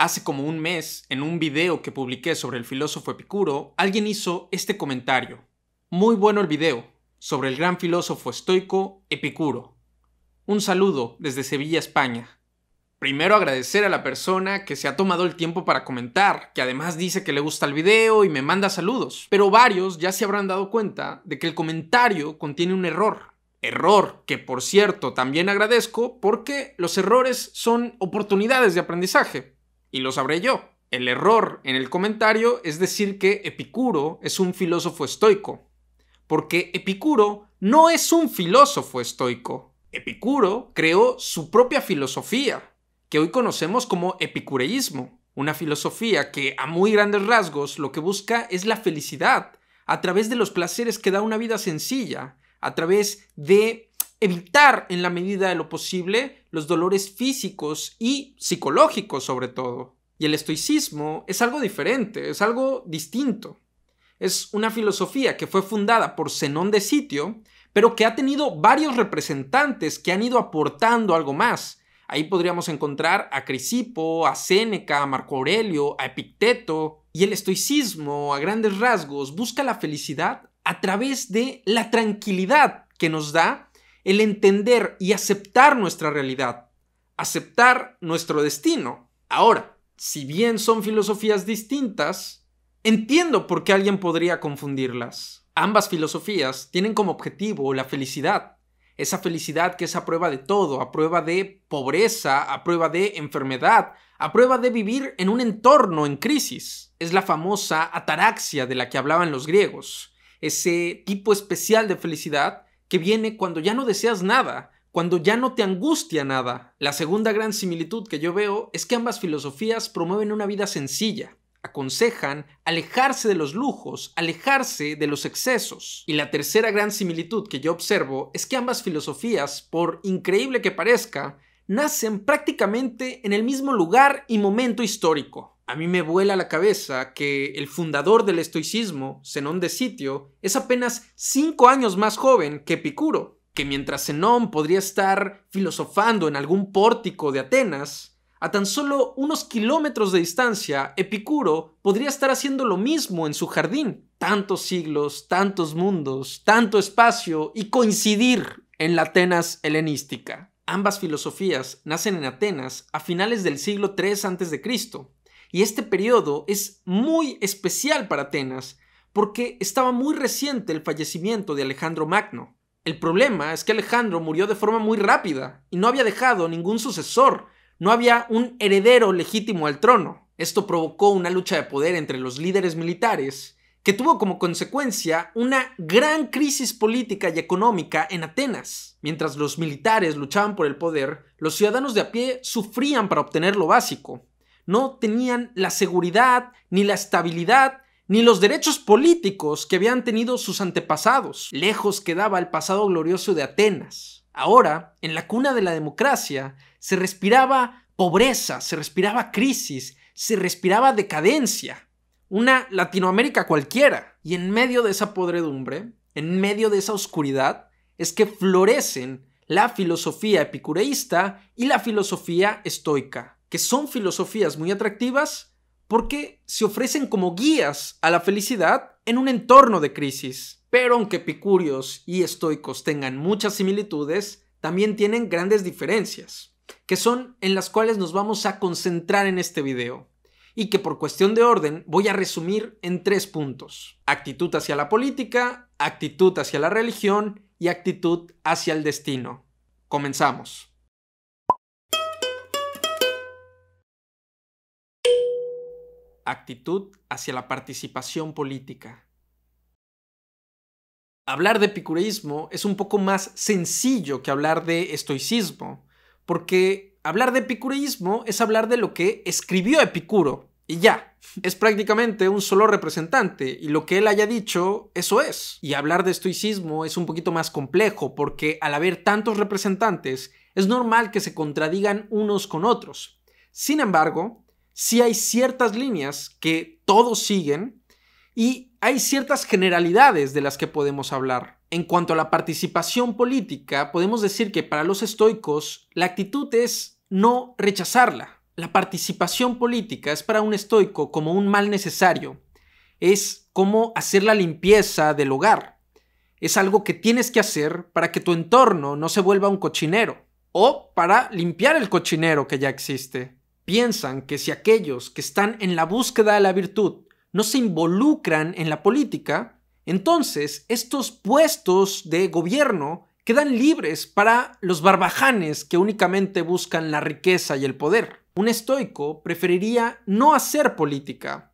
Hace como un mes, en un video que publiqué sobre el filósofo Epicuro, alguien hizo este comentario. Muy bueno el video, sobre el gran filósofo estoico Epicuro. Un saludo desde Sevilla, España. Primero agradecer a la persona que se ha tomado el tiempo para comentar, que además dice que le gusta el video y me manda saludos. Pero varios ya se habrán dado cuenta de que el comentario contiene un error. Error que, por cierto, también agradezco porque los errores son oportunidades de aprendizaje y lo sabré yo. El error en el comentario es decir que Epicuro es un filósofo estoico, porque Epicuro no es un filósofo estoico. Epicuro creó su propia filosofía, que hoy conocemos como epicureísmo, una filosofía que a muy grandes rasgos lo que busca es la felicidad a través de los placeres que da una vida sencilla, a través de evitar en la medida de lo posible los dolores físicos y psicológicos sobre todo. Y el estoicismo es algo diferente, es algo distinto. Es una filosofía que fue fundada por Zenón de Sitio, pero que ha tenido varios representantes que han ido aportando algo más. Ahí podríamos encontrar a Crisipo, a Séneca, a Marco Aurelio, a Epicteto. Y el estoicismo, a grandes rasgos, busca la felicidad a través de la tranquilidad que nos da el entender y aceptar nuestra realidad, aceptar nuestro destino. Ahora, si bien son filosofías distintas, entiendo por qué alguien podría confundirlas. Ambas filosofías tienen como objetivo la felicidad, esa felicidad que es a prueba de todo, a prueba de pobreza, a prueba de enfermedad, a prueba de vivir en un entorno en crisis. Es la famosa ataraxia de la que hablaban los griegos, ese tipo especial de felicidad que viene cuando ya no deseas nada, cuando ya no te angustia nada. La segunda gran similitud que yo veo es que ambas filosofías promueven una vida sencilla, aconsejan alejarse de los lujos, alejarse de los excesos. Y la tercera gran similitud que yo observo es que ambas filosofías, por increíble que parezca, nacen prácticamente en el mismo lugar y momento histórico. A mí me vuela la cabeza que el fundador del estoicismo, Zenón de Sitio, es apenas cinco años más joven que Epicuro, que mientras Zenón podría estar filosofando en algún pórtico de Atenas, a tan solo unos kilómetros de distancia, Epicuro podría estar haciendo lo mismo en su jardín. Tantos siglos, tantos mundos, tanto espacio y coincidir en la Atenas helenística. Ambas filosofías nacen en Atenas a finales del siglo III a.C., y este periodo es muy especial para Atenas porque estaba muy reciente el fallecimiento de Alejandro Magno. El problema es que Alejandro murió de forma muy rápida y no había dejado ningún sucesor, no había un heredero legítimo al trono. Esto provocó una lucha de poder entre los líderes militares que tuvo como consecuencia una gran crisis política y económica en Atenas. Mientras los militares luchaban por el poder, los ciudadanos de a pie sufrían para obtener lo básico no tenían la seguridad, ni la estabilidad, ni los derechos políticos que habían tenido sus antepasados. Lejos quedaba el pasado glorioso de Atenas. Ahora, en la cuna de la democracia, se respiraba pobreza, se respiraba crisis, se respiraba decadencia. Una Latinoamérica cualquiera. Y en medio de esa podredumbre, en medio de esa oscuridad, es que florecen la filosofía epicureísta y la filosofía estoica que son filosofías muy atractivas porque se ofrecen como guías a la felicidad en un entorno de crisis. Pero aunque epicúreos y estoicos tengan muchas similitudes, también tienen grandes diferencias, que son en las cuales nos vamos a concentrar en este video, y que por cuestión de orden voy a resumir en tres puntos. Actitud hacia la política, actitud hacia la religión y actitud hacia el destino. Comenzamos. actitud hacia la participación política. Hablar de epicureísmo es un poco más sencillo que hablar de estoicismo, porque hablar de epicureísmo es hablar de lo que escribió Epicuro, y ya, es prácticamente un solo representante, y lo que él haya dicho, eso es. Y hablar de estoicismo es un poquito más complejo, porque al haber tantos representantes, es normal que se contradigan unos con otros. Sin embargo, sí hay ciertas líneas que todos siguen y hay ciertas generalidades de las que podemos hablar. En cuanto a la participación política, podemos decir que para los estoicos la actitud es no rechazarla. La participación política es para un estoico como un mal necesario. Es como hacer la limpieza del hogar. Es algo que tienes que hacer para que tu entorno no se vuelva un cochinero o para limpiar el cochinero que ya existe piensan que si aquellos que están en la búsqueda de la virtud no se involucran en la política, entonces estos puestos de gobierno quedan libres para los barbajanes que únicamente buscan la riqueza y el poder. Un estoico preferiría no hacer política,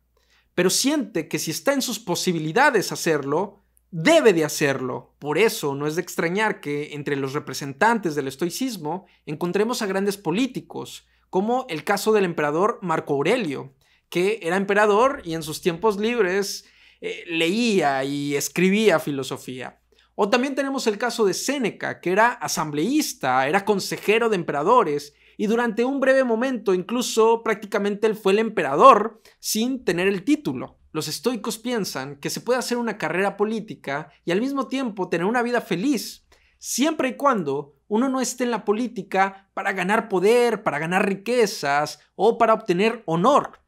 pero siente que si está en sus posibilidades hacerlo, debe de hacerlo. Por eso no es de extrañar que entre los representantes del estoicismo encontremos a grandes políticos, como el caso del emperador Marco Aurelio, que era emperador y en sus tiempos libres eh, leía y escribía filosofía. O también tenemos el caso de Séneca, que era asambleísta, era consejero de emperadores y durante un breve momento incluso prácticamente él fue el emperador sin tener el título. Los estoicos piensan que se puede hacer una carrera política y al mismo tiempo tener una vida feliz, siempre y cuando uno no está en la política para ganar poder, para ganar riquezas o para obtener honor.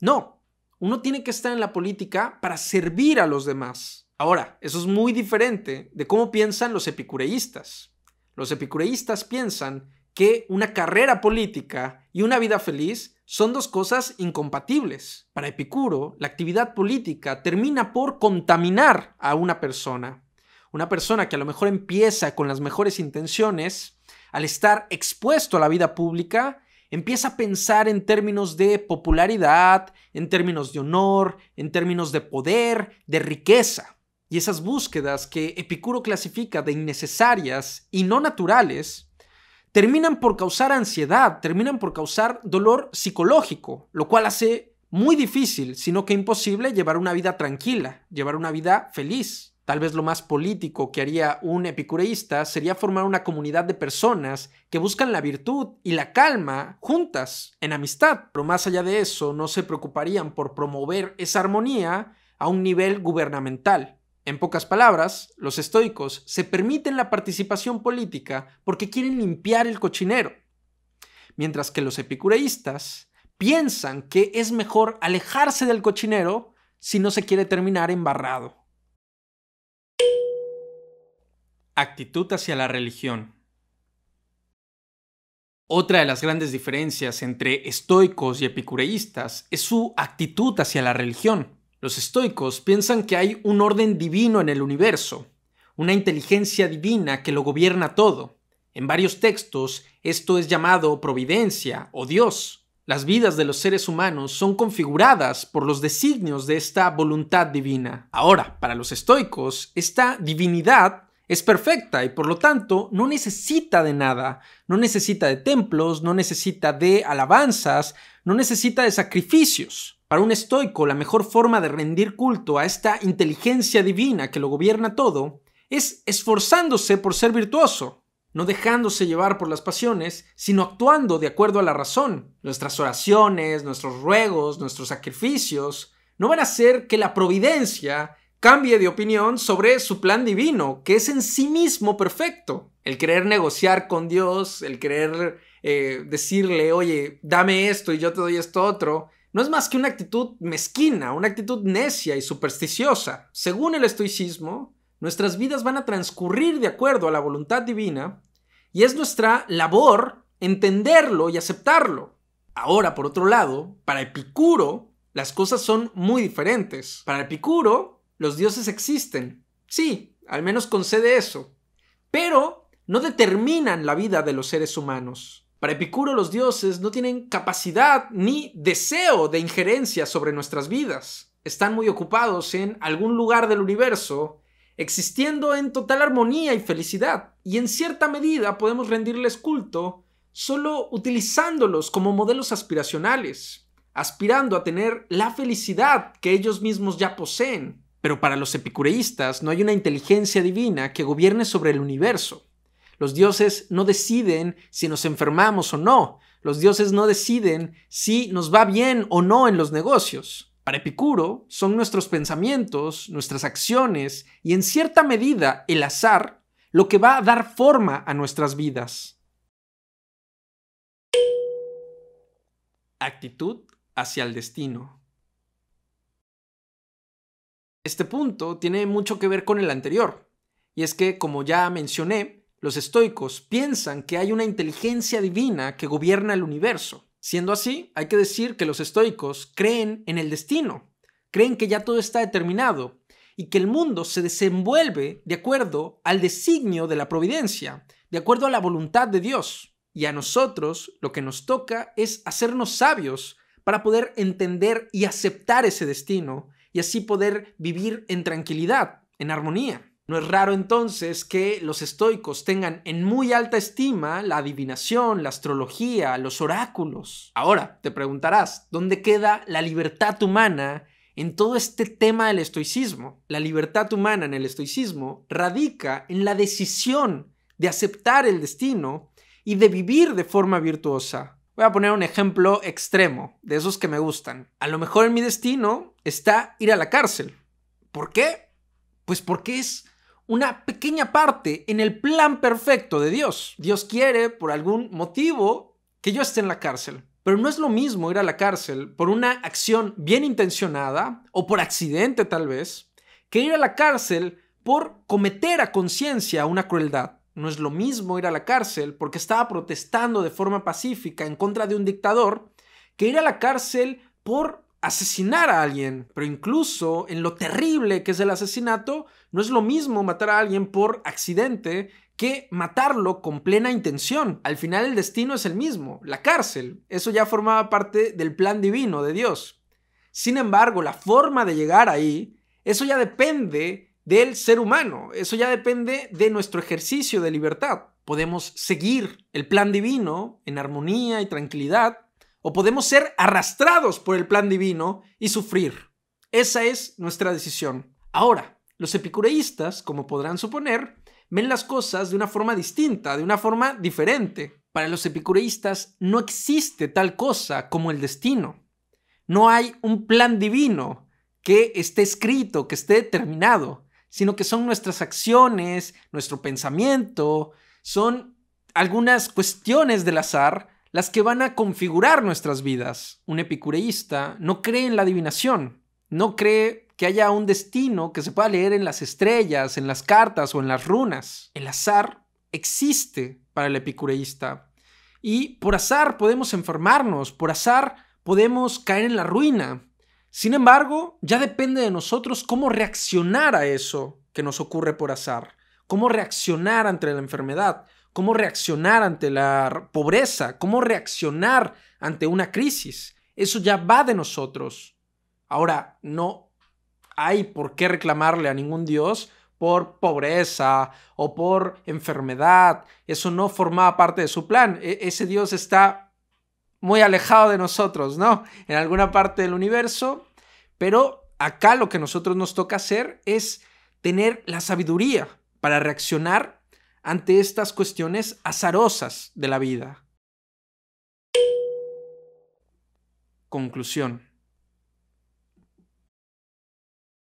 No, uno tiene que estar en la política para servir a los demás. Ahora, eso es muy diferente de cómo piensan los epicureístas. Los epicureístas piensan que una carrera política y una vida feliz son dos cosas incompatibles. Para Epicuro, la actividad política termina por contaminar a una persona, una persona que a lo mejor empieza con las mejores intenciones, al estar expuesto a la vida pública, empieza a pensar en términos de popularidad, en términos de honor, en términos de poder, de riqueza. Y esas búsquedas que Epicuro clasifica de innecesarias y no naturales, terminan por causar ansiedad, terminan por causar dolor psicológico, lo cual hace muy difícil, sino que imposible, llevar una vida tranquila, llevar una vida feliz. Tal vez lo más político que haría un epicureísta sería formar una comunidad de personas que buscan la virtud y la calma juntas, en amistad, pero más allá de eso no se preocuparían por promover esa armonía a un nivel gubernamental. En pocas palabras, los estoicos se permiten la participación política porque quieren limpiar el cochinero, mientras que los epicureístas piensan que es mejor alejarse del cochinero si no se quiere terminar embarrado. Actitud hacia la religión. Otra de las grandes diferencias entre estoicos y epicureístas es su actitud hacia la religión. Los estoicos piensan que hay un orden divino en el universo, una inteligencia divina que lo gobierna todo. En varios textos esto es llamado providencia o Dios. Las vidas de los seres humanos son configuradas por los designios de esta voluntad divina. Ahora, para los estoicos, esta divinidad es perfecta y por lo tanto no necesita de nada, no necesita de templos, no necesita de alabanzas, no necesita de sacrificios. Para un estoico, la mejor forma de rendir culto a esta inteligencia divina que lo gobierna todo es esforzándose por ser virtuoso, no dejándose llevar por las pasiones, sino actuando de acuerdo a la razón. Nuestras oraciones, nuestros ruegos, nuestros sacrificios, no van a hacer que la providencia cambie de opinión sobre su plan divino, que es en sí mismo perfecto. El querer negociar con Dios, el querer eh, decirle, oye, dame esto y yo te doy esto otro, no es más que una actitud mezquina, una actitud necia y supersticiosa. Según el estoicismo, nuestras vidas van a transcurrir de acuerdo a la voluntad divina y es nuestra labor entenderlo y aceptarlo. Ahora, por otro lado, para Epicuro, las cosas son muy diferentes. Para Epicuro, los dioses existen. Sí, al menos concede eso. Pero no determinan la vida de los seres humanos. Para Epicuro los dioses no tienen capacidad ni deseo de injerencia sobre nuestras vidas. Están muy ocupados en algún lugar del universo, existiendo en total armonía y felicidad. Y en cierta medida podemos rendirles culto solo utilizándolos como modelos aspiracionales, aspirando a tener la felicidad que ellos mismos ya poseen. Pero para los epicureístas no hay una inteligencia divina que gobierne sobre el universo. Los dioses no deciden si nos enfermamos o no. Los dioses no deciden si nos va bien o no en los negocios. Para Epicuro son nuestros pensamientos, nuestras acciones y en cierta medida el azar lo que va a dar forma a nuestras vidas. Actitud hacia el destino. Este punto tiene mucho que ver con el anterior, y es que, como ya mencioné, los estoicos piensan que hay una inteligencia divina que gobierna el universo. Siendo así, hay que decir que los estoicos creen en el destino, creen que ya todo está determinado y que el mundo se desenvuelve de acuerdo al designio de la providencia, de acuerdo a la voluntad de Dios. Y a nosotros lo que nos toca es hacernos sabios para poder entender y aceptar ese destino y así poder vivir en tranquilidad, en armonía. No es raro entonces que los estoicos tengan en muy alta estima la adivinación, la astrología, los oráculos. Ahora, te preguntarás, ¿dónde queda la libertad humana en todo este tema del estoicismo? La libertad humana en el estoicismo radica en la decisión de aceptar el destino y de vivir de forma virtuosa. Voy a poner un ejemplo extremo, de esos que me gustan. A lo mejor en mi destino está ir a la cárcel. ¿Por qué? Pues porque es una pequeña parte en el plan perfecto de Dios. Dios quiere, por algún motivo, que yo esté en la cárcel. Pero no es lo mismo ir a la cárcel por una acción bien intencionada o por accidente tal vez, que ir a la cárcel por cometer a conciencia una crueldad. No es lo mismo ir a la cárcel porque estaba protestando de forma pacífica en contra de un dictador que ir a la cárcel por asesinar a alguien. Pero incluso en lo terrible que es el asesinato, no es lo mismo matar a alguien por accidente que matarlo con plena intención. Al final el destino es el mismo, la cárcel. Eso ya formaba parte del plan divino de Dios. Sin embargo, la forma de llegar ahí, eso ya depende del ser humano. Eso ya depende de nuestro ejercicio de libertad. Podemos seguir el plan divino en armonía y tranquilidad o podemos ser arrastrados por el plan divino y sufrir. Esa es nuestra decisión. Ahora, los epicureístas, como podrán suponer, ven las cosas de una forma distinta, de una forma diferente. Para los epicureístas no existe tal cosa como el destino. No hay un plan divino que esté escrito, que esté determinado sino que son nuestras acciones, nuestro pensamiento, son algunas cuestiones del azar las que van a configurar nuestras vidas. Un epicureísta no cree en la adivinación, no cree que haya un destino que se pueda leer en las estrellas, en las cartas o en las runas. El azar existe para el epicureísta. Y por azar podemos enfermarnos, por azar podemos caer en la ruina, sin embargo, ya depende de nosotros cómo reaccionar a eso que nos ocurre por azar, cómo reaccionar ante la enfermedad, cómo reaccionar ante la pobreza, cómo reaccionar ante una crisis. Eso ya va de nosotros. Ahora, no hay por qué reclamarle a ningún Dios por pobreza o por enfermedad. Eso no formaba parte de su plan. E-, ese Dios está muy alejado de nosotros, ¿no? En alguna parte del universo, pero acá lo que nosotros nos toca hacer es tener la sabiduría para reaccionar ante estas cuestiones azarosas de la vida. Conclusión.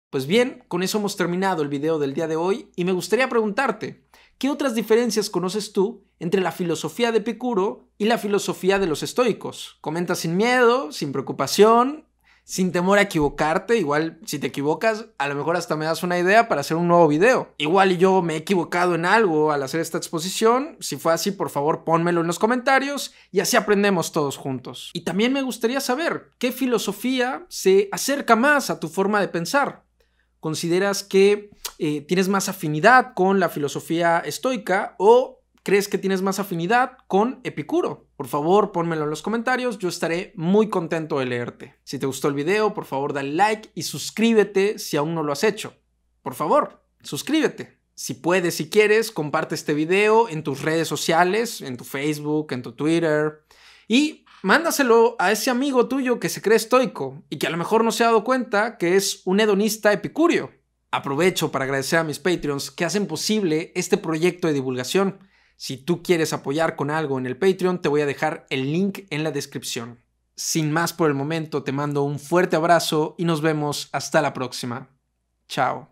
Pues bien, con eso hemos terminado el video del día de hoy y me gustaría preguntarte, ¿Qué otras diferencias conoces tú entre la filosofía de Epicuro y la filosofía de los estoicos? Comenta sin miedo, sin preocupación, sin temor a equivocarte. Igual, si te equivocas, a lo mejor hasta me das una idea para hacer un nuevo video. Igual yo me he equivocado en algo al hacer esta exposición. Si fue así, por favor, pónmelo en los comentarios y así aprendemos todos juntos. Y también me gustaría saber qué filosofía se acerca más a tu forma de pensar. ¿Consideras que eh, tienes más afinidad con la filosofía estoica o crees que tienes más afinidad con Epicuro. Por favor, ponmelo en los comentarios, yo estaré muy contento de leerte. Si te gustó el video, por favor dale like y suscríbete si aún no lo has hecho. Por favor, suscríbete. Si puedes, si quieres, comparte este video en tus redes sociales, en tu Facebook, en tu Twitter. Y mándaselo a ese amigo tuyo que se cree estoico y que a lo mejor no se ha dado cuenta que es un hedonista epicúreo. Aprovecho para agradecer a mis Patreons que hacen posible este proyecto de divulgación. Si tú quieres apoyar con algo en el Patreon, te voy a dejar el link en la descripción. Sin más por el momento, te mando un fuerte abrazo y nos vemos hasta la próxima. Chao.